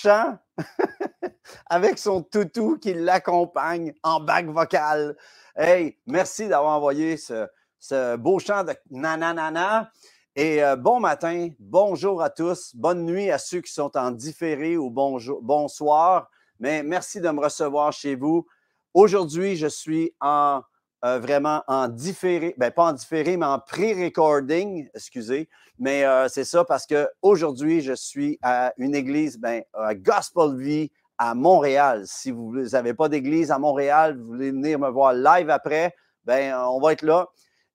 chant avec son toutou qui l'accompagne en bac vocal. Hey, merci d'avoir envoyé ce, beau chant de nananana. Et euh, bon matin, bonjour à tous, bonne nuit à ceux qui sont en différé ou bonjour, bonsoir. Mais merci de me recevoir chez vous. Aujourd'hui, je suis en euh, vraiment en différé, ben pas en différé, mais en pré-recording, excusez. Mais euh, c'est ça parce que aujourd'hui, je suis à une église, ben, à Gospelville à Montréal. Si vous n'avez pas d'église à Montréal, vous voulez venir me voir live après, ben, on va être là.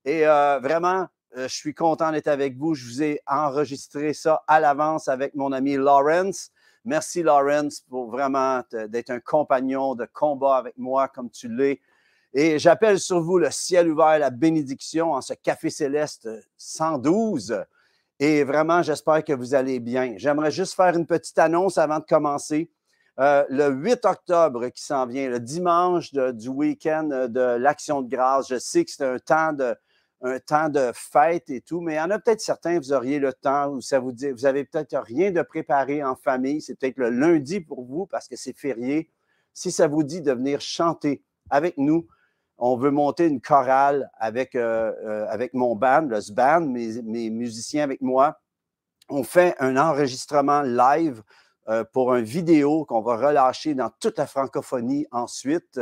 Et euh, vraiment, je suis content d'être avec vous. Je vous ai enregistré ça à l'avance avec mon ami Lawrence. Merci Lawrence pour vraiment d'être un compagnon de combat avec moi comme tu l'es. Et j'appelle sur vous le ciel ouvert, la bénédiction en ce café céleste 112. Et vraiment, j'espère que vous allez bien. J'aimerais juste faire une petite annonce avant de commencer. Euh, le 8 octobre qui s'en vient, le dimanche du week-end de l'Action de grâce, je sais que c'est un temps de, un temps de fête et tout, mais il y en a peut-être certains, vous auriez le temps ou ça vous dit, vous avez peut-être rien de préparé en famille. C'est peut-être le lundi pour vous parce que c'est férié. Si ça vous dit de venir chanter avec nous, on veut monter une chorale avec, euh, euh, avec mon band, le S'band, mes, musiciens avec moi. On fait un enregistrement live euh, pour un vidéo qu'on va relâcher dans toute la francophonie ensuite.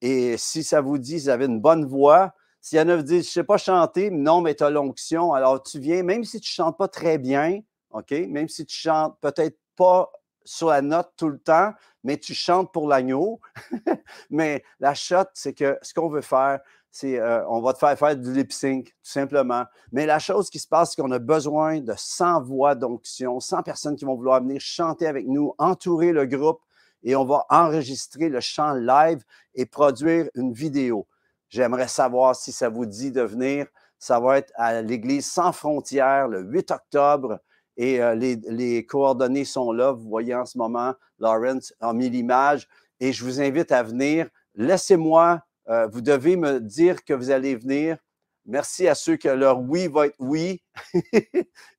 Et si ça vous dit, vous avez une bonne voix, si y en a qui je ne sais pas chanter, non, mais tu as l'onction, alors tu viens, même si tu ne chantes pas très bien, OK, même si tu chantes peut-être pas sur la note tout le temps, mais tu chantes pour l'agneau. mais la shot, c'est que ce qu'on veut faire, c'est qu'on euh, on va te faire faire du lip sync, tout simplement. Mais la chose qui se passe, c'est qu'on a besoin de 100 voix d'onction, 100 personnes qui vont vouloir venir chanter avec nous, entourer le groupe, et on va enregistrer le chant live et produire une vidéo. J'aimerais savoir si ça vous dit de venir. Ça va être à l'Église sans frontières le 8 octobre et euh, les, coordonnées sont là. Vous voyez en ce moment, Lawrence a mis l'image et je vous invite à venir. Laissez-moi, euh, vous devez me dire que vous allez venir. Merci à ceux que leur oui va être oui.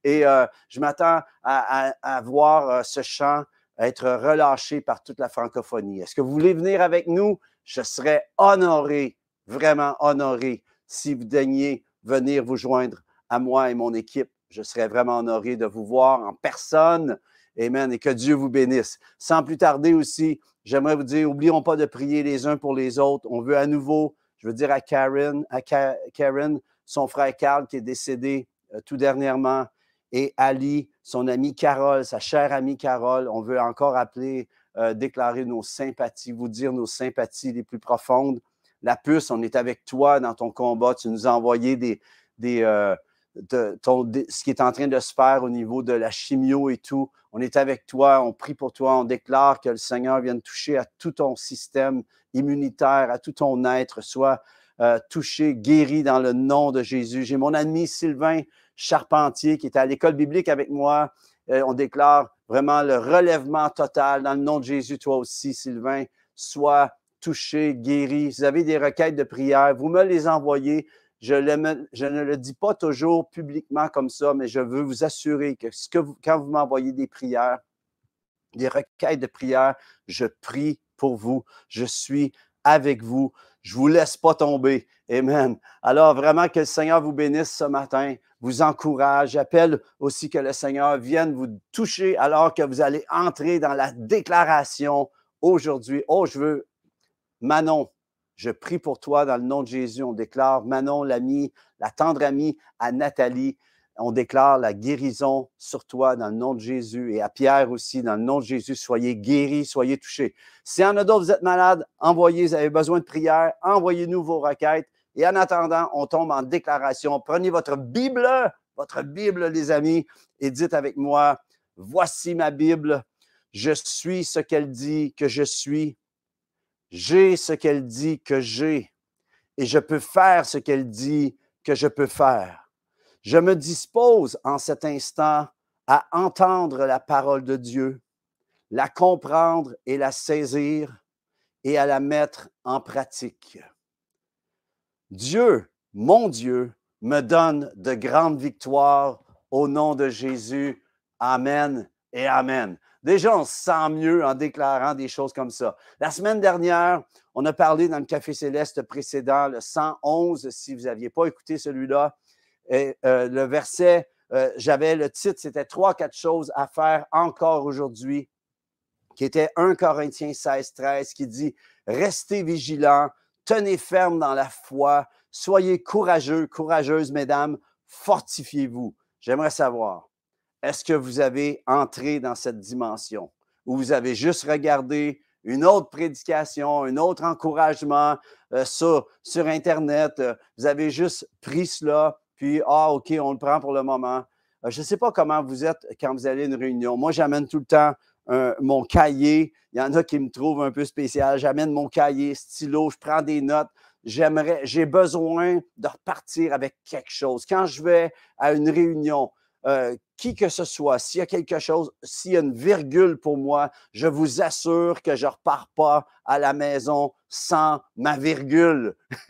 et euh, je m'attends à, voir ce chant être relâché par toute la francophonie. Est-ce que vous voulez venir avec nous? Je serais honoré, vraiment honoré, si vous daignez venir vous joindre à moi et mon équipe je serais vraiment honoré de vous voir en personne. Amen. Et que Dieu vous bénisse. Sans plus tarder aussi, j'aimerais vous dire, oublions pas de prier les uns pour les autres. On veut à nouveau, je veux dire à Karen, à Karen son frère Carl qui est décédé euh, tout dernièrement, et Ali, son amie Carole, sa chère amie Carole. On veut encore appeler, euh, déclarer nos sympathies, vous dire nos sympathies les plus profondes. La puce, on est avec toi dans ton combat. Tu nous as envoyé des, des, euh, de ce qui est en train de se faire au niveau de la chimio et tout. On est avec toi, on prie pour toi, on déclare que le Seigneur vienne toucher à tout ton système immunitaire, à tout ton être, soit euh, touché, guéri dans le nom de Jésus. J'ai mon ami Sylvain Charpentier qui est à l'école biblique avec moi. Euh, on déclare vraiment le relèvement total dans le nom de Jésus, toi aussi, Sylvain. Sois touché, guéri. Si vous avez des requêtes de prière, vous me les envoyez. Je, ne le dis pas toujours publiquement comme ça, mais je veux vous assurer que, quand vous m'envoyez des prières, des requêtes de prières, je prie pour vous. Je suis avec vous. Je ne vous laisse pas tomber. Amen. Alors vraiment que le Seigneur vous bénisse ce matin, vous encourage. J'appelle aussi que le Seigneur vienne vous toucher alors que vous allez entrer dans la déclaration aujourd'hui. Oh, je veux, Manon, je prie pour toi dans le nom de Jésus. On déclare Manon, l'ami, la tendre amie à Nathalie. On déclare la guérison sur toi dans le nom de Jésus et à Pierre aussi dans le nom de Jésus. Soyez guéris, soyez touchés. Si y en a vous êtes malade, envoyez, vous avez besoin de prière, envoyez-nous vos requêtes. Et en attendant, on tombe en déclaration. Prenez votre Bible, votre Bible, les amis, et dites avec moi, voici ma Bible. Je suis ce qu'elle dit que je suis. J'ai ce qu'elle dit que j'ai et je peux faire ce qu'elle dit que je peux faire. Je me dispose en cet instant à entendre la parole de Dieu, la comprendre et la saisir et à la mettre en pratique. Dieu, mon Dieu, me donne de grandes victoires au nom de Jésus. Amen et Amen. Déjà, on se sent mieux en déclarant des choses comme ça. La semaine dernière, on a parlé dans le Café Céleste précédent, le 111, si vous n'aviez pas écouté celui-là. Et, euh, le verset, euh, j'avais le titre, c'était trois, quatre choses à faire encore aujourd'hui, qui était 1 Corinthiens 16, 13, qui dit Restez vigilants, tenez ferme dans la foi, soyez courageux, courageuses, mesdames, fortifiez-vous. J'aimerais savoir, est-ce que vous avez entré dans cette dimension ou vous avez juste regardé une autre prédication, un autre encouragement sur, euh, sur Internet, euh, vous avez juste pris cela, puis ah, OK, on le prend pour le moment. Euh, je ne sais pas comment vous êtes quand vous allez à une réunion. Moi, j'amène tout le temps mon cahier. Il y en a qui me trouvent un peu spécial. J'amène mon cahier, stylo, je prends des notes j'aimerais, j'ai besoin de repartir avec quelque chose. Quand je vais à une réunion, euh, qui que ce soit, s'il y a quelque chose, s'il y a une virgule pour moi, je vous assure que je ne repars pas à la maison sans ma virgule.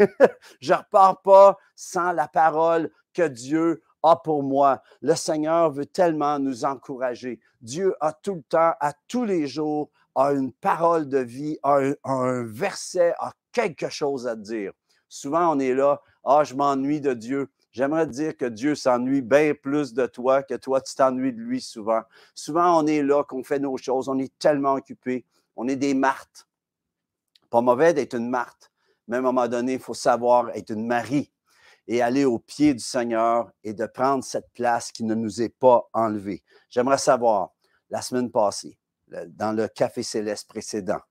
je ne repars pas sans la parole que Dieu a pour moi. Le Seigneur veut tellement nous encourager. Dieu a tout le temps, à tous les jours, a une parole de vie, un, un verset, a quelque chose à dire. Souvent, on est là, ah, je m'ennuie de Dieu. J'aimerais dire que Dieu s'ennuie bien plus de toi que toi, tu t'ennuies de lui souvent. Souvent, on est là, qu'on fait nos choses, on est tellement occupé, on est des martes. Pas mauvais d'être une marthe. mais à un moment donné, il faut savoir être une Marie et aller au pied du Seigneur et de prendre cette place qui ne nous est pas enlevée. J'aimerais savoir, la semaine passée, dans le Café Céleste précédent,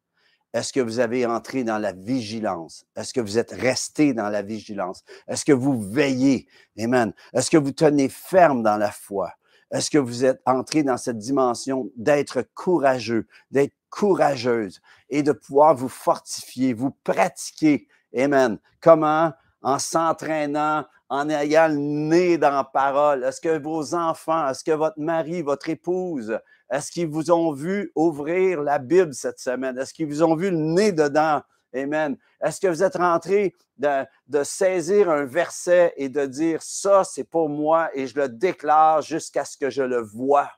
est-ce que vous avez entré dans la vigilance? Est-ce que vous êtes resté dans la vigilance? Est-ce que vous veillez? Amen. Est-ce que vous tenez ferme dans la foi? Est-ce que vous êtes entré dans cette dimension d'être courageux, d'être courageuse et de pouvoir vous fortifier, vous pratiquer? Amen. Comment? En s'entraînant, en ayant le nez dans la parole. Est-ce que vos enfants, est-ce que votre mari, votre épouse, est-ce qu'ils vous ont vu ouvrir la Bible cette semaine? Est-ce qu'ils vous ont vu le nez dedans? Amen. Est-ce que vous êtes rentré de, saisir un verset et de dire ça, c'est pour moi et je le déclare jusqu'à ce que je le vois?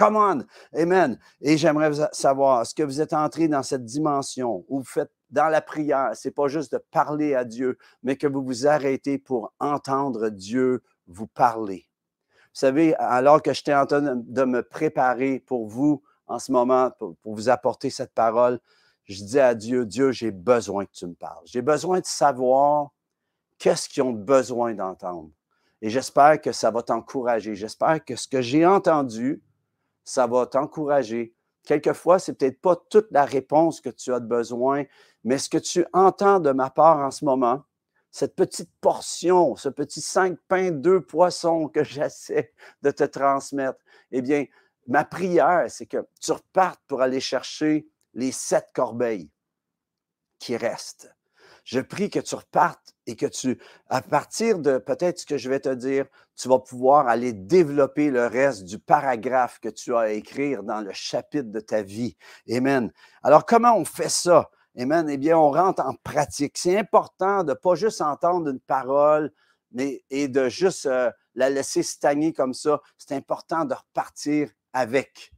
on! Amen. Et j'aimerais savoir, est-ce que vous êtes entré dans cette dimension où vous faites dans la prière, c'est pas juste de parler à Dieu, mais que vous vous arrêtez pour entendre Dieu vous parler. Vous savez, alors que j'étais en train de me préparer pour vous en ce moment, pour, vous apporter cette parole, je dis à Dieu, Dieu, j'ai besoin que tu me parles. J'ai besoin de savoir qu'est-ce qu'ils ont besoin d'entendre. Et j'espère que ça va t'encourager. J'espère que ce que j'ai entendu, ça va t'encourager. Quelquefois, n'est peut-être pas toute la réponse que tu as besoin, mais ce que tu entends de ma part en ce moment, cette petite portion, ce petit cinq pains, deux poissons que j'essaie de te transmettre, eh bien, ma prière, c'est que tu repartes pour aller chercher les sept corbeilles qui restent. Je prie que tu repartes et que tu, à partir de peut-être ce que je vais te dire, tu vas pouvoir aller développer le reste du paragraphe que tu as à écrire dans le chapitre de ta vie. Amen. Alors, comment on fait ça? Amen. Eh bien, on rentre en pratique. C'est important de pas juste entendre une parole et de juste euh, la laisser stagner comme ça. C'est important de repartir avec.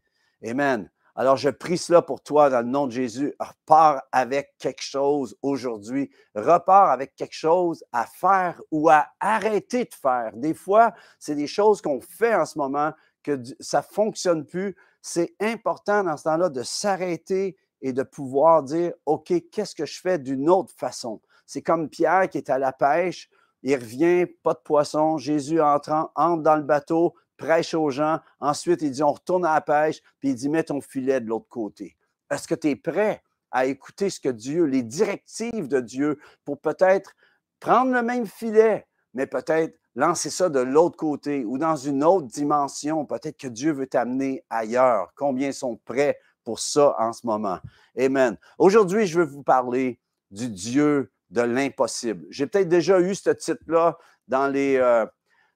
Amen. Alors, je prie cela pour toi dans le nom de Jésus. Repars avec quelque chose aujourd'hui. Repars avec quelque chose à faire ou à arrêter de faire. Des fois, c'est des choses qu'on fait en ce moment que ça ne fonctionne plus. C'est important dans ce temps-là de s'arrêter et de pouvoir dire, OK, qu'est-ce que je fais d'une autre façon? C'est comme Pierre qui est à la pêche, il revient, pas de poisson, Jésus entrant, entre dans le bateau, prêche aux gens, ensuite il dit, on retourne à la pêche, puis il dit, mets ton filet de l'autre côté. Est-ce que tu es prêt à écouter ce que Dieu, les directives de Dieu, pour peut-être prendre le même filet, mais peut-être lancer ça de l'autre côté ou dans une autre dimension. Peut-être que Dieu veut t'amener ailleurs. Combien sont prêts pour ça en ce moment. Amen. Aujourd'hui, je veux vous parler du Dieu de l'impossible. J'ai peut-être déjà eu ce titre-là dans, les, euh,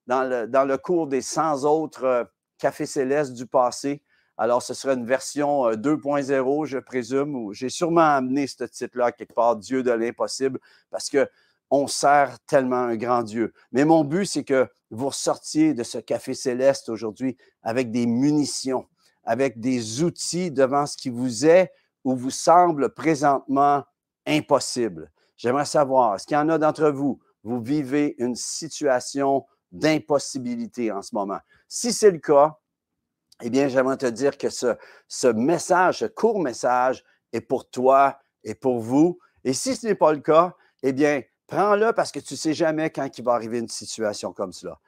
dans, le, cours des 100 autres euh, cafés célestes du passé. Alors, ce serait une version 2.0, euh, je présume, où j'ai sûrement amené ce titre-là quelque part, Dieu de l'impossible, parce que on sert tellement un grand Dieu. Mais mon but, c'est que vous ressortiez de ce café céleste aujourd'hui avec des munitions, avec des outils devant ce qui vous est ou vous semble présentement impossible. J'aimerais savoir, est-ce qu'il y en a d'entre vous, vous vivez une situation d'impossibilité en ce moment? Si c'est le cas, eh bien, j'aimerais te dire que ce, ce message, ce court message est pour toi et pour vous. Et si ce n'est pas le cas, eh bien, prends-le parce que tu ne sais jamais quand il va arriver une situation comme cela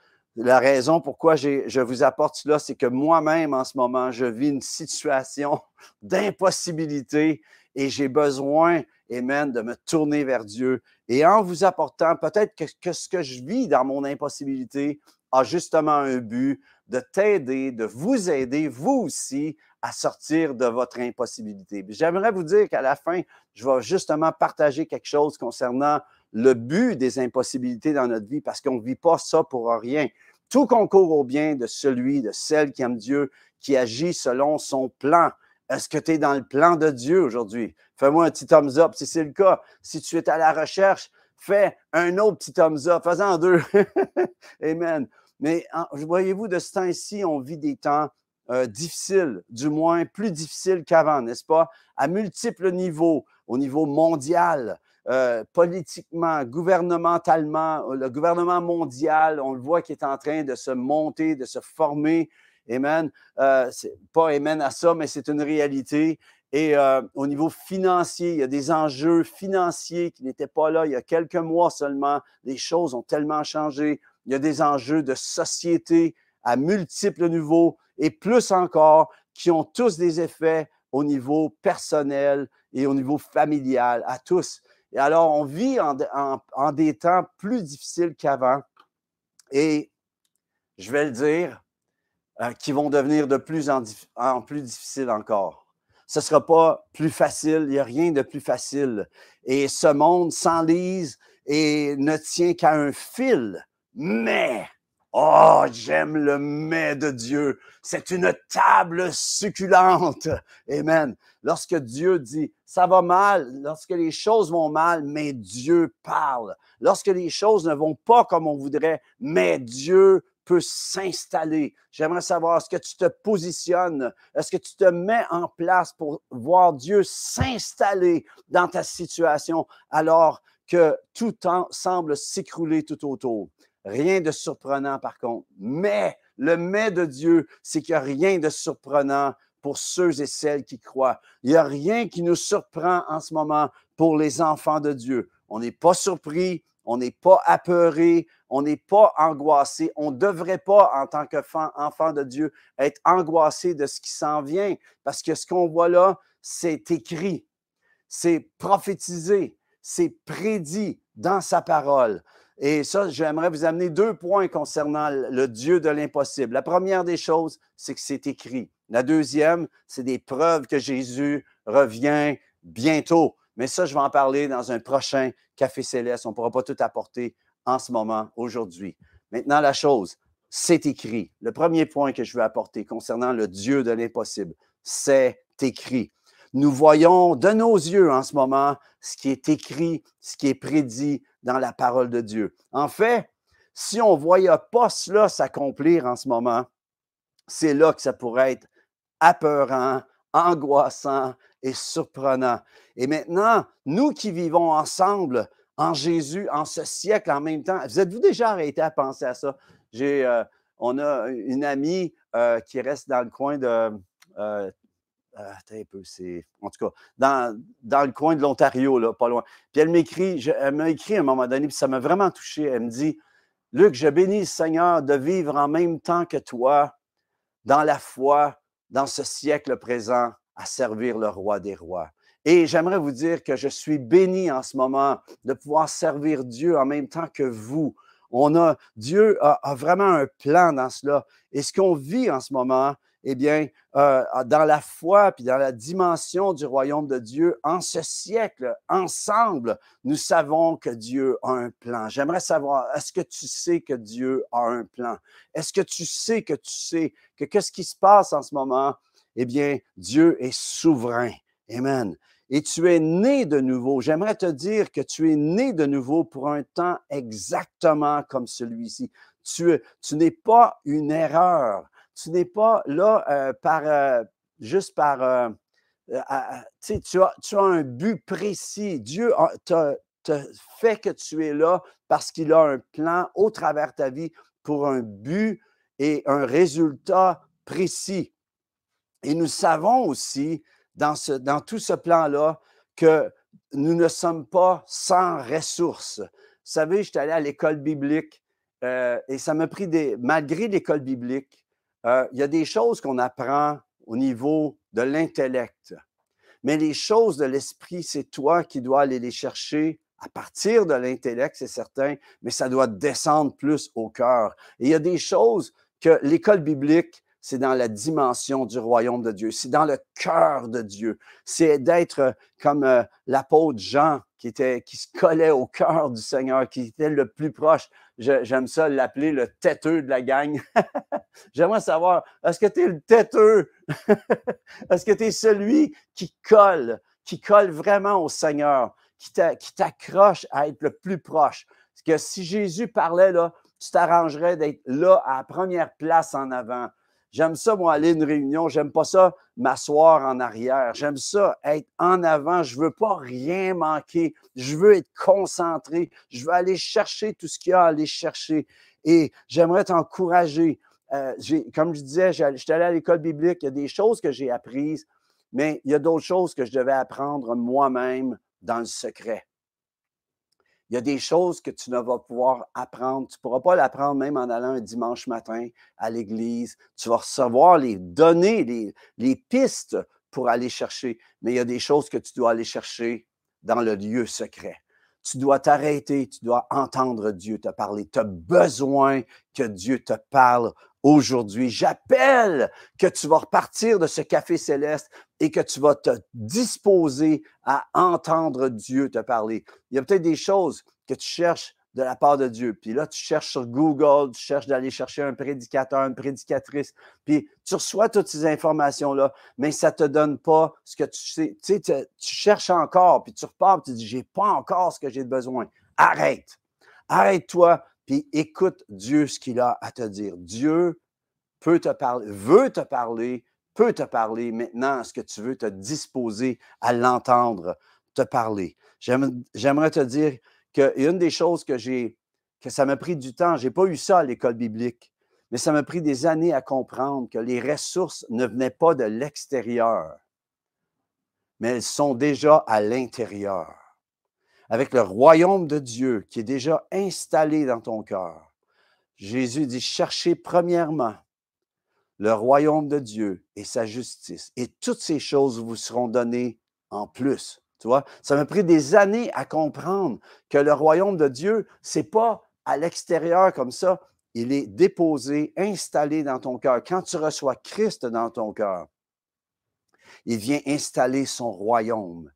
la raison pourquoi je vous apporte cela, c'est que moi-même, en ce moment, je vis une situation d'impossibilité et j'ai besoin, Amen, de me tourner vers Dieu. Et en vous apportant, peut-être que, ce que je vis dans mon impossibilité a justement un but de t'aider, de vous aider, vous aussi, à sortir de votre impossibilité. J'aimerais vous dire qu'à la fin, je vais justement partager quelque chose concernant le but des impossibilités dans notre vie parce qu'on ne vit pas ça pour rien. Tout concourt au bien de celui, de celle qui aime Dieu, qui agit selon son plan. Est-ce que tu es dans le plan de Dieu aujourd'hui? Fais-moi un petit thumbs up si c'est le cas. Si tu es à la recherche, fais un autre petit thumbs up. Fais-en deux. Amen. Mais voyez-vous, de ce temps-ci, on vit des temps euh, difficiles, du moins plus difficiles qu'avant, n'est-ce pas? À multiples niveaux, au niveau mondial, euh, politiquement, gouvernementalement, euh, le gouvernement mondial, on le voit qui est en train de se monter, de se former. Amen. Euh, pas amen à ça, mais c'est une réalité. Et euh, au niveau financier, il y a des enjeux financiers qui n'étaient pas là il y a quelques mois seulement. Les choses ont tellement changé. Il y a des enjeux de société à multiples niveaux et plus encore qui ont tous des effets au niveau personnel et au niveau familial, à tous. Et alors, on vit en, des temps plus difficiles qu'avant. Et je vais le dire, euh, qui vont devenir de plus en, en plus difficiles encore. Ce ne sera pas plus facile, il n'y a rien de plus facile. Et ce monde s'enlise et ne tient qu'à un fil. Mais Oh, j'aime le mets de Dieu. C'est une table succulente. Amen. Lorsque Dieu dit, ça va mal, lorsque les choses vont mal, mais Dieu parle. Lorsque les choses ne vont pas comme on voudrait, mais Dieu peut s'installer. J'aimerais savoir, est-ce que tu te positionnes? Est-ce que tu te mets en place pour voir Dieu s'installer dans ta situation alors que tout semble s'écrouler tout autour? Rien de surprenant, par contre. Mais le mais de Dieu, c'est qu'il n'y a rien de surprenant pour ceux et celles qui croient. Il n'y a rien qui nous surprend en ce moment pour les enfants de Dieu. On n'est pas surpris, on n'est pas apeuré, on n'est pas angoissé. On ne devrait pas, en tant qu'enfant de Dieu, être angoissé de ce qui s'en vient, parce que ce qu'on voit là, c'est écrit, c'est prophétisé, c'est prédit dans sa parole. Et ça, j'aimerais vous amener deux points concernant le Dieu de l'impossible. La première des choses, c'est que c'est écrit. La deuxième, c'est des preuves que Jésus revient bientôt. Mais ça, je vais en parler dans un prochain Café Céleste. On ne pourra pas tout apporter en ce moment, aujourd'hui. Maintenant, la chose, c'est écrit. Le premier point que je veux apporter concernant le Dieu de l'impossible, c'est écrit. Nous voyons de nos yeux en ce moment ce qui est écrit, ce qui est prédit dans la parole de Dieu. En fait, si on ne voyait pas cela s'accomplir en ce moment, c'est là que ça pourrait être apeurant, angoissant et surprenant. Et maintenant, nous qui vivons ensemble en Jésus, en ce siècle en même temps, vous êtes-vous déjà arrêté à penser à ça? J'ai, euh, on a une amie euh, qui reste dans le coin de euh, ah, en tout cas, dans, le coin de l'Ontario, là, pas loin. Puis elle m'écrit, elle m'a écrit à un moment donné, puis ça m'a vraiment touché. Elle me dit Luc, je bénis le Seigneur de vivre en même temps que toi, dans la foi, dans ce siècle présent, à servir le roi des rois. Et j'aimerais vous dire que je suis béni en ce moment de pouvoir servir Dieu en même temps que vous. On a, Dieu a vraiment un plan dans cela. Et ce qu'on vit en ce moment, eh bien, euh, ah, dans la foi, puis dans la dimension du royaume de Dieu, en ce siècle, ensemble, nous savons que Dieu a un plan. J'aimerais savoir, est-ce que tu sais que Dieu a un plan? Est-ce que tu sais que tu sais que qu'est-ce qui se passe en ce moment? Eh bien, Dieu est souverain. Amen. Et tu es né de nouveau. J'aimerais te dire que tu es né de nouveau pour un temps exactement comme celui-ci. tu n'es pas une erreur tu n'es pas là euh, par, euh, juste par. Euh, tu, as, tu as un but précis. Dieu te fait que tu es là parce qu'il a un plan au travers de ta vie pour un but et un résultat précis. Et nous savons aussi dans, ce, dans tout ce plan-là que nous ne sommes pas sans ressources. Vous savez, j'étais allé à l'école biblique et ça m'a pris des. Malgré l'école biblique, euh, il y a des choses qu'on apprend au niveau de l'intellect. Mais les choses de l'esprit, c'est toi qui dois aller les chercher à partir de l'intellect, c'est certain, mais ça doit descendre plus au cœur. Et il y a des choses que l'école biblique, c'est dans la dimension du royaume de Dieu, c'est dans le cœur de Dieu, c'est d'être euh, comme euh, l'apôtre Jean qui, était, qui se collait au cœur du Seigneur, qui était le plus proche j'aime ça l'appeler le têteux de la gang. J'aimerais savoir, est-ce que tu es le têteux? est-ce que tu es celui qui colle, qui colle vraiment au Seigneur, qui t'accroche à être le plus proche? Parce que si Jésus parlait, là, tu t'arrangerais d'être là à la première place en avant. J'aime ça, moi, aller à une réunion. J'aime pas ça, m'asseoir en arrière. J'aime ça, être en avant. Je veux pas rien manquer. Je veux être concentré. Je veux aller chercher tout ce qu'il y a à aller chercher. Et j'aimerais t'encourager. Euh, comme je disais, suis allé à l'école biblique. Il y a des choses que j'ai apprises, mais il y a d'autres choses que je devais apprendre moi-même dans le secret. Il y a des choses que tu ne vas pouvoir apprendre. Tu ne pourras pas l'apprendre même en allant un dimanche matin à l'église. Tu vas recevoir les données, les, les pistes pour aller chercher. Mais il y a des choses que tu dois aller chercher dans le lieu secret. Tu dois t'arrêter, tu dois entendre Dieu te parler. Tu as besoin que Dieu te parle aujourd'hui. J'appelle que tu vas repartir de ce café céleste et que tu vas te disposer à entendre Dieu te parler. Il y a peut-être des choses que tu cherches de la part de Dieu. Puis là, tu cherches sur Google, tu cherches d'aller chercher un prédicateur, une prédicatrice, puis tu reçois toutes ces informations-là, mais ça ne te donne pas ce que tu sais. Tu, sais, tu, cherches encore, puis tu repars, puis tu dis, je n'ai pas encore ce que j'ai besoin. Arrête. Arrête-toi puis écoute Dieu ce qu'il a à te dire. Dieu peut te parler, veut te parler, peut te parler. Maintenant, est-ce que tu veux te disposer à l'entendre te parler? J'aimerais te dire qu'une des choses que j'ai, que ça m'a pris du temps, je n'ai pas eu ça à l'école biblique, mais ça m'a pris des années à comprendre que les ressources ne venaient pas de l'extérieur, mais elles sont déjà à l'intérieur avec le royaume de Dieu qui est déjà installé dans ton cœur. Jésus dit, cherchez premièrement le royaume de Dieu et sa justice, et toutes ces choses vous seront données en plus. Tu vois, ça m'a pris des années à comprendre que le royaume de Dieu, c'est pas à l'extérieur comme ça, il est déposé, installé dans ton cœur. Quand tu reçois Christ dans ton cœur, il vient installer son royaume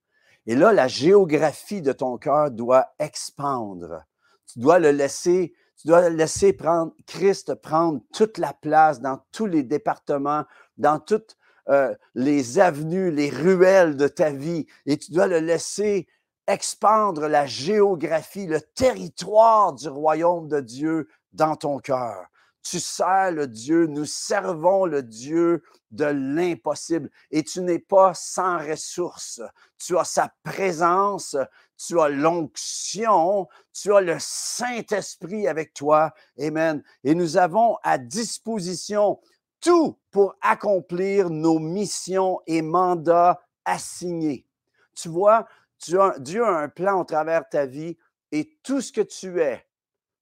et là, la géographie de ton cœur doit expandre. Tu dois le laisser, tu dois laisser prendre Christ prendre toute la place dans tous les départements, dans toutes euh, les avenues, les ruelles de ta vie. Et tu dois le laisser expandre la géographie, le territoire du royaume de Dieu dans ton cœur. Tu sers le Dieu, nous servons le Dieu de l'impossible et tu n'es pas sans ressources. Tu as sa présence, tu as l'onction, tu as le Saint-Esprit avec toi. Amen. Et nous avons à disposition tout pour accomplir nos missions et mandats assignés. Tu vois, Dieu a, Dieu a un plan au travers de ta vie et tout ce que tu es,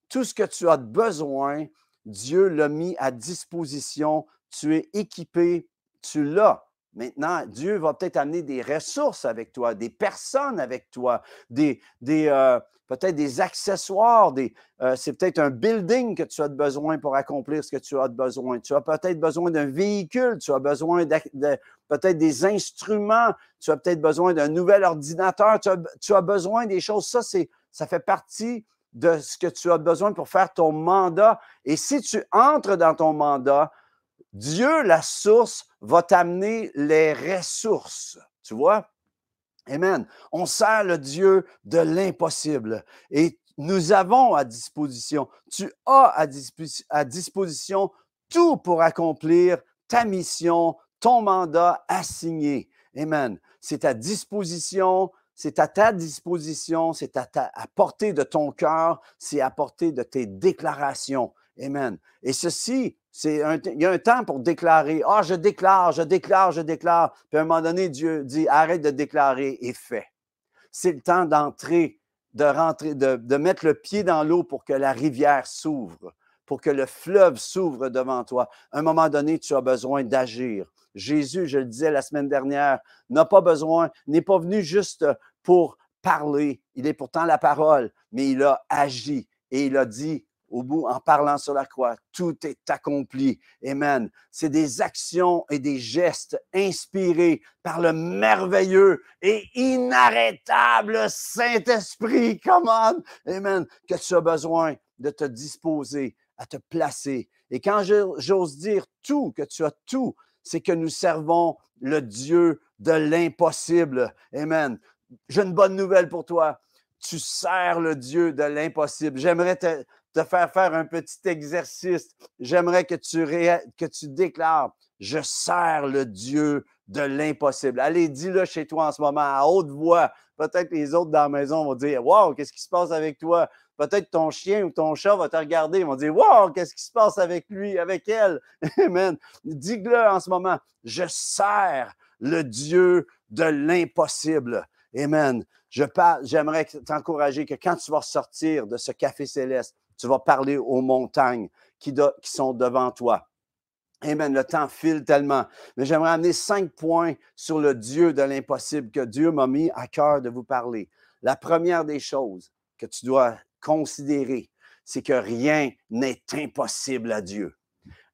tout ce que tu as besoin, Dieu l'a mis à disposition. Tu es équipé. Tu l'as. Maintenant, Dieu va peut-être amener des ressources avec toi, des personnes avec toi, des, des euh, peut-être des accessoires, des, euh, c'est peut-être un building que tu as besoin pour accomplir ce que tu as besoin. Tu as peut-être besoin d'un véhicule, tu as besoin peut-être des instruments, tu as peut-être besoin d'un nouvel ordinateur, tu as, tu as, besoin des choses. Ça, c'est, ça fait partie de ce que tu as besoin pour faire ton mandat. Et si tu entres dans ton mandat, Dieu, la source, va t'amener les ressources. Tu vois? Amen. On sert le Dieu de l'impossible. Et nous avons à disposition, tu as à, à disposition tout pour accomplir ta mission, ton mandat assigné. Amen. C'est à disposition, c'est à ta disposition, c'est à, à portée de ton cœur, c'est à portée de tes déclarations. Amen. Et ceci, c'est un, il y a un temps pour déclarer. Ah, je déclare, je déclare, je déclare. Puis à un moment donné, Dieu dit arrête de déclarer et fais. C'est le temps d'entrer, de rentrer, de, de mettre le pied dans l'eau pour que la rivière s'ouvre, pour que le fleuve s'ouvre devant toi. À un moment donné, tu as besoin d'agir. Jésus, je le disais la semaine dernière, n'a pas besoin, n'est pas venu juste euh, pour parler. Il est pourtant la parole, mais il a agi et il a dit au bout, en parlant sur la croix, tout est accompli. Amen. C'est des actions et des gestes inspirés par le merveilleux et inarrêtable Saint-Esprit. on! Amen. Que tu as besoin de te disposer à te placer. Et quand j'ose dire tout, que tu as tout, c'est que nous servons le Dieu de l'impossible. Amen j'ai une bonne nouvelle pour toi. Tu sers le Dieu de l'impossible. J'aimerais te, faire faire un petit exercice. J'aimerais que tu, que tu déclares, je sers le Dieu de l'impossible. Allez, dis-le chez toi en ce moment, à haute voix. Peut-être les autres dans la maison vont dire, wow, qu'est-ce qui se passe avec toi? Peut-être ton chien ou ton chat va te regarder, ils vont dire Wow, qu'est-ce qui se passe avec lui, avec elle? Amen. Dis-le en ce moment. Je sers le Dieu de l'impossible. Amen. Je j'aimerais t'encourager que quand tu vas sortir de ce café céleste, tu vas parler aux montagnes qui, sont devant toi. Amen. Le temps file tellement. Mais j'aimerais amener cinq points sur le Dieu de l'impossible que Dieu m'a mis à cœur de vous parler. La première des choses que tu dois considérer, c'est que rien n'est impossible à Dieu.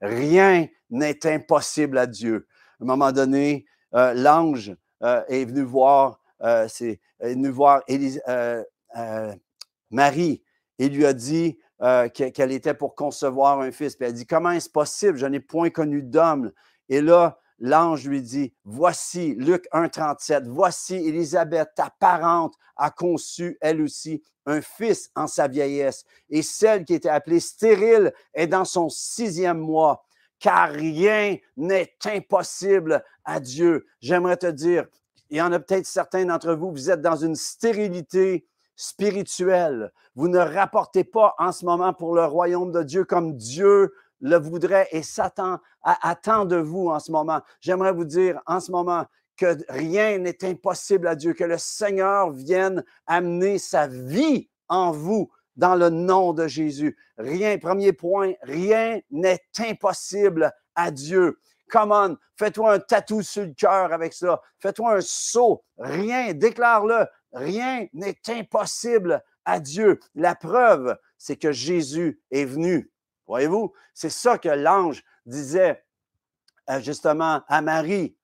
Rien n'est impossible à Dieu. À un moment donné, euh, l'ange euh, est venu voir euh, c'est euh, nous voir euh, Marie et lui a dit qu'elle était pour concevoir un fils. Puis elle dit Comment est-ce possible Je n'ai point connu d'homme. Et là, l'ange lui dit Voici, Luc 1,37, voici Élisabeth, ta parente, a conçu elle aussi un fils en sa vieillesse. Et celle qui était appelée stérile est dans son sixième mois car rien n'est impossible à Dieu. J'aimerais te dire, il y en a peut-être certains d'entre vous, vous êtes dans une stérilité spirituelle. Vous ne rapportez pas en ce moment pour le royaume de Dieu comme Dieu le voudrait et Satan attend de vous en ce moment. J'aimerais vous dire en ce moment que rien n'est impossible à Dieu, que le Seigneur vienne amener sa vie en vous dans le nom de Jésus. Rien, premier point, rien n'est impossible à Dieu. Come on, fais-toi un tatou sur le cœur avec ça. Fais-toi un saut. Rien, déclare-le. Rien n'est impossible à Dieu. La preuve, c'est que Jésus est venu. Voyez-vous, c'est ça que l'ange disait euh, justement à Marie.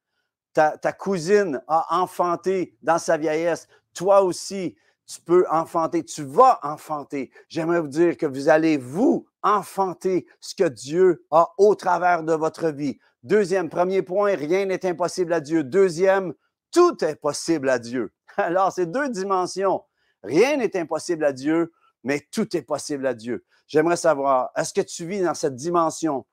Ta, ta cousine a enfanté dans sa vieillesse. Toi aussi, tu peux enfanter, tu vas enfanter. J'aimerais vous dire que vous allez, vous, enfanter ce que Dieu a au travers de votre vie. Deuxième, premier point, rien n'est impossible à Dieu. Deuxième, tout est possible à Dieu. Alors, c'est deux dimensions. Rien n'est impossible à Dieu, mais tout est possible à Dieu. J'aimerais savoir, est-ce que tu vis dans cette dimension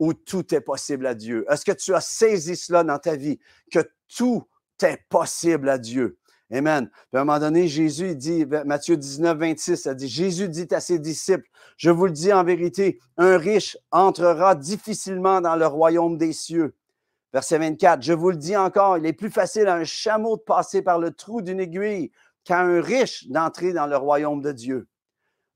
où tout est possible à Dieu? Est-ce que tu as saisi cela dans ta vie, que tout est possible à Dieu? Amen. Puis à un moment donné, Jésus dit, Matthieu 19, 26, ça dit, Jésus dit à ses disciples, je vous le dis en vérité, un riche entrera difficilement dans le royaume des cieux. Verset 24, je vous le dis encore, il est plus facile à un chameau de passer par le trou d'une aiguille qu'à un riche d'entrer dans le royaume de Dieu.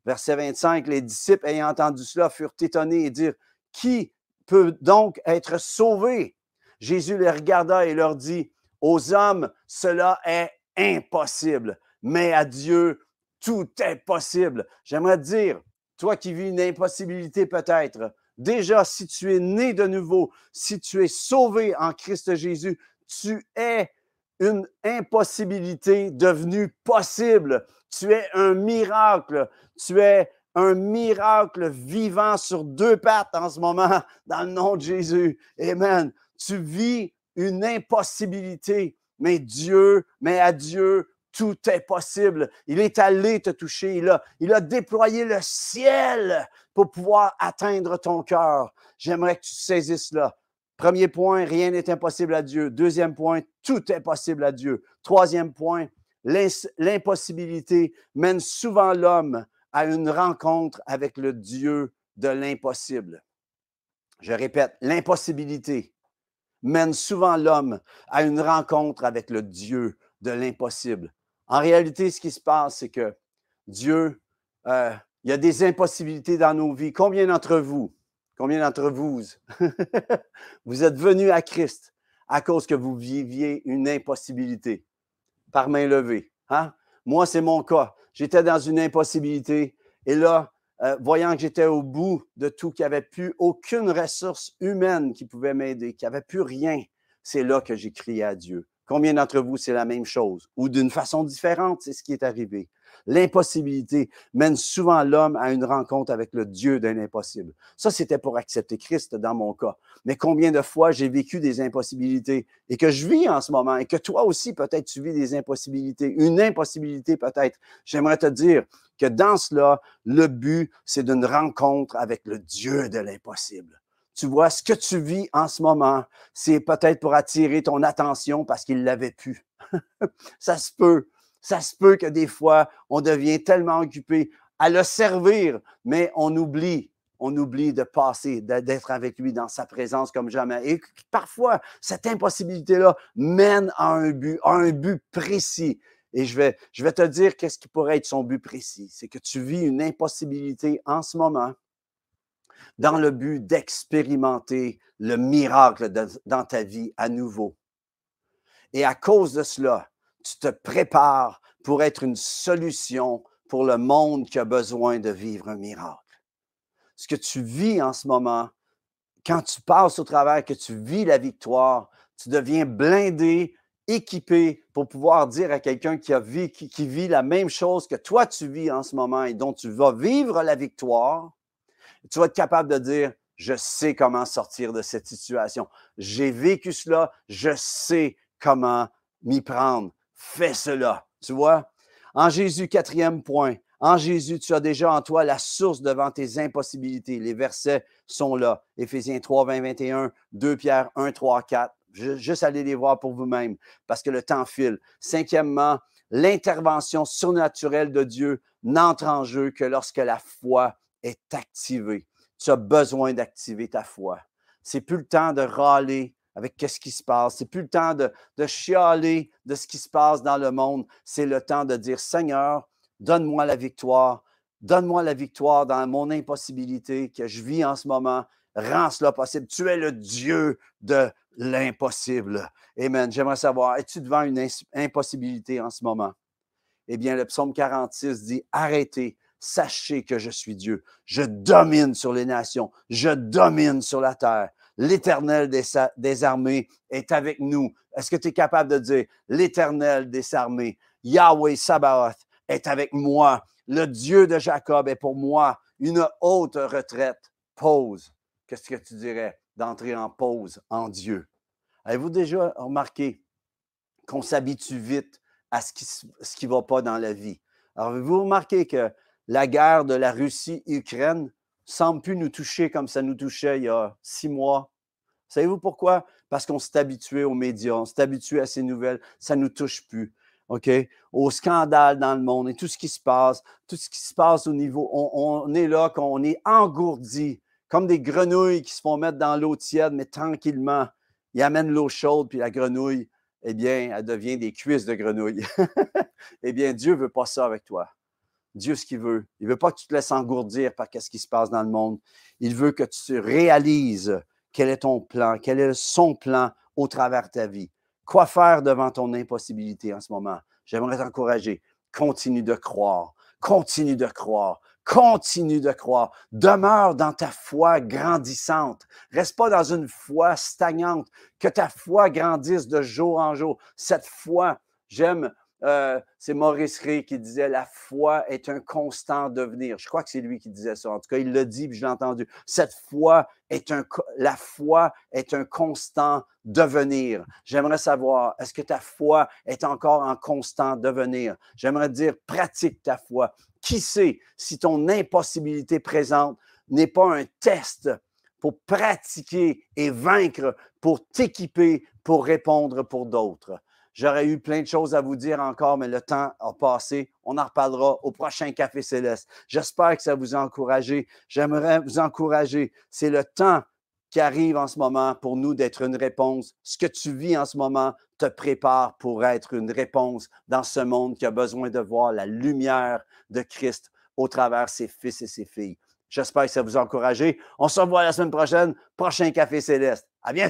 Verset 25, les disciples ayant entendu cela furent étonnés et dirent, qui peut donc être sauvé? Jésus les regarda et leur dit, aux hommes, cela est impossible, mais à Dieu, tout est possible. J'aimerais te dire, toi qui vis une impossibilité peut-être, déjà si tu es né de nouveau, si tu es sauvé en Christ Jésus, tu es une impossibilité devenue possible. Tu es un miracle. Tu es un miracle vivant sur deux pattes en ce moment, dans le nom de Jésus. Amen. Tu vis une impossibilité mais Dieu, mais à Dieu, tout est possible. Il est allé te toucher. Il a, déployé le ciel pour pouvoir atteindre ton cœur. J'aimerais que tu saisisses là. Premier point, rien n'est impossible à Dieu. Deuxième point, tout est possible à Dieu. Troisième point, l'impossibilité mène souvent l'homme à une rencontre avec le Dieu de l'impossible. Je répète, l'impossibilité mène souvent l'homme à une rencontre avec le Dieu de l'impossible. En réalité, ce qui se passe, c'est que Dieu, euh, il y a des impossibilités dans nos vies. Combien d'entre vous, combien d'entre vous, vous êtes venus à Christ à cause que vous viviez une impossibilité par main levée? Hein? Moi, c'est mon cas. J'étais dans une impossibilité et là, euh, voyant que j'étais au bout de tout, qu'il n'y avait plus aucune ressource humaine qui pouvait m'aider, qu'il n'y avait plus rien, c'est là que j'ai crié à Dieu. Combien d'entre vous, c'est la même chose ou d'une façon différente, c'est ce qui est arrivé. L'impossibilité mène souvent l'homme à une rencontre avec le Dieu d'un impossible. Ça, c'était pour accepter Christ dans mon cas. Mais combien de fois j'ai vécu des impossibilités et que je vis en ce moment et que toi aussi, peut-être, tu vis des impossibilités, une impossibilité peut-être. J'aimerais te dire, que dans cela, le but, c'est d'une rencontre avec le Dieu de l'impossible. Tu vois, ce que tu vis en ce moment, c'est peut-être pour attirer ton attention parce qu'il l'avait pu. ça se peut. Ça se peut que des fois, on devient tellement occupé à le servir, mais on oublie on oublie de passer, d'être avec lui dans sa présence comme jamais. Et parfois, cette impossibilité-là mène à un but, à un but précis. Et je vais, te dire qu'est-ce qui pourrait être son but précis. C'est que tu vis une impossibilité en ce moment dans le but d'expérimenter le miracle dans ta vie à nouveau. Et à cause de cela, tu te prépares pour être une solution pour le monde qui a besoin de vivre un miracle. Ce que tu vis en ce moment, quand tu passes au travers, que tu vis la victoire, tu deviens blindé équipé pour pouvoir dire à quelqu'un qui, vit la même chose que toi tu vis en ce moment et dont tu vas vivre la victoire, tu vas être capable de dire, je sais comment sortir de cette situation. J'ai vécu cela, je sais comment m'y prendre. Fais cela, tu vois. En Jésus, quatrième point, en Jésus, tu as déjà en toi la source devant tes impossibilités. Les versets sont là. Éphésiens 3, 20, 21, 2 Pierre 1, 3, 4. Juste allez les voir pour vous-même parce que le temps file. Cinquièmement, l'intervention surnaturelle de Dieu n'entre en jeu que lorsque la foi est activée. Tu as besoin d'activer ta foi. C'est plus le temps de râler avec qu'est-ce qui se passe. C'est plus le temps de, de chialer de ce qui se passe dans le monde. C'est le temps de dire Seigneur, donne-moi la victoire. Donne-moi la victoire dans mon impossibilité que je vis en ce moment Rends cela possible. Tu es le Dieu de l'impossible. Amen. J'aimerais savoir, es-tu devant une impossibilité en ce moment? Eh bien, le psaume 46 dit, arrêtez, sachez que je suis Dieu. Je domine sur les nations. Je domine sur la terre. L'Éternel des, des, armées est avec nous. Est-ce que tu es capable de dire, l'Éternel des armées, Yahweh Sabaoth est avec moi. Le Dieu de Jacob est pour moi une haute retraite. Pause qu'est-ce que tu dirais? D'entrer en pause en Dieu. Avez-vous déjà remarqué qu'on s'habitue vite à ce qui ce qui va pas dans la vie? Avez-vous remarqué que la guerre de la Russie-Ukraine semble plus nous toucher comme ça nous touchait il y a six mois? Savez-vous pourquoi? Parce qu'on s'est habitué aux médias, on s'est habitué à ces nouvelles, ça ne nous touche plus. OK? Au scandale dans le monde et tout ce qui se passe, tout ce qui se passe au niveau, on, on est là, qu'on est engourdi comme des grenouilles qui se font mettre dans l'eau tiède, mais tranquillement. Ils amènent l'eau chaude, puis la grenouille, eh bien, elle devient des cuisses de grenouille. eh bien, Dieu ne veut pas ça avec toi. Dieu, ce qu'il veut, il ne veut pas que tu te laisses engourdir par ce qui se passe dans le monde. Il veut que tu réalises quel est ton plan, quel est son plan au travers de ta vie. Quoi faire devant ton impossibilité en ce moment? J'aimerais t'encourager. Continue de croire. Continue de croire. Continue de croire. Demeure dans ta foi grandissante. Reste pas dans une foi stagnante. Que ta foi grandisse de jour en jour. Cette foi, j'aime, euh, c'est Maurice Ray qui disait la foi est un constant devenir. Je crois que c'est lui qui disait ça. En tout cas, il l'a dit, puis je l'ai entendu. Cette foi est un, la foi est un constant devenir. J'aimerais savoir, est-ce que ta foi est encore en constant devenir? J'aimerais dire, pratique ta foi. Qui sait si ton impossibilité présente n'est pas un test pour pratiquer et vaincre, pour t'équiper, pour répondre pour d'autres. J'aurais eu plein de choses à vous dire encore, mais le temps a passé. On en reparlera au prochain Café Céleste. J'espère que ça vous a encouragé. J'aimerais vous encourager. C'est le temps qui arrive en ce moment pour nous d'être une réponse. Ce que tu vis en ce moment te prépare pour être une réponse dans ce monde qui a besoin de voir la lumière de Christ au travers ses fils et ses filles. J'espère que ça vous a encouragé. On se revoit la semaine prochaine. Prochain Café Céleste. À bientôt.